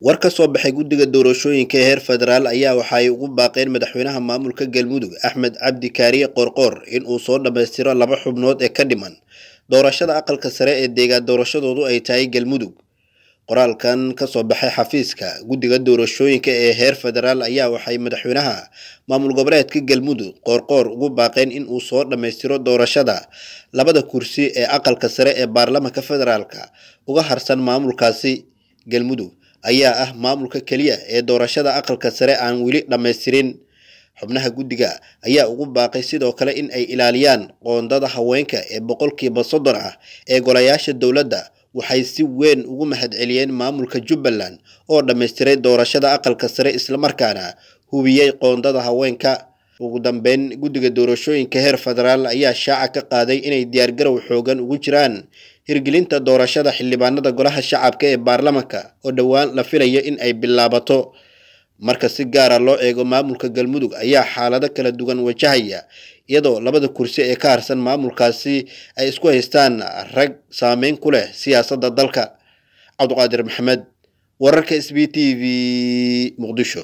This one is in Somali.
war ka soo baxay guddiga doorashooyinka ee heer federaal ayaa waxa ay ugu baaqeen madaxweynaha maamulka galmudug axmed cabdi kaariye qoorqoor in uu soo dhammaystiro laba xubnood ee ka dhiman doorashada aqalka sare ee deegaan doorashadoodu ay tahay galmudug qoraalkan ka soo baxay xafiiska guddiga doorashooyinka ee heer federaal ayaa waxay madaxweynaha maamul goboleedka galmudug qoorqoor ugu baaqeen in uu soo dhammaystiro doorashada labada kursi ee aqalka sare ee baarlamanka federaalka uga harsan maamulkaasi galmudug ayaa ah maamulka keliya ee doorashada aqalka sare aan weli dhammaystirin xubnaha guddiga ayaa ugu baaqay sidoo kale in ay ilaaliyaan qoondada haweenka ee boqolkiiba soddon ah ee golayaasha dowladda waxay si weyn ugu mahadceliyeen maamulka jubbaland oo dhammaystiray doorashada aqalka sare islamarkaana hubiyey qoondada haweenka ugu dambeyn guddiga doorashooyinka heer federaal ayaa shaaca ka qaaday inay diyaargarow xoogan ugu jiraan hirgelinta doorashada xildhibaanada golaha shacabka ee baarlamanka oo dhowaan la filayo in ay bilaabato marka si gaara ah loo eego maamulka galmudug ayaa xaalado kala duwan wajahaya iyadoo labada kursi ee ka harsan maamulkaasi ay isku haystaan rag saameyn ku leh siyaasadda dalka cabduqaadir maxamed wararka s b t v muqdisho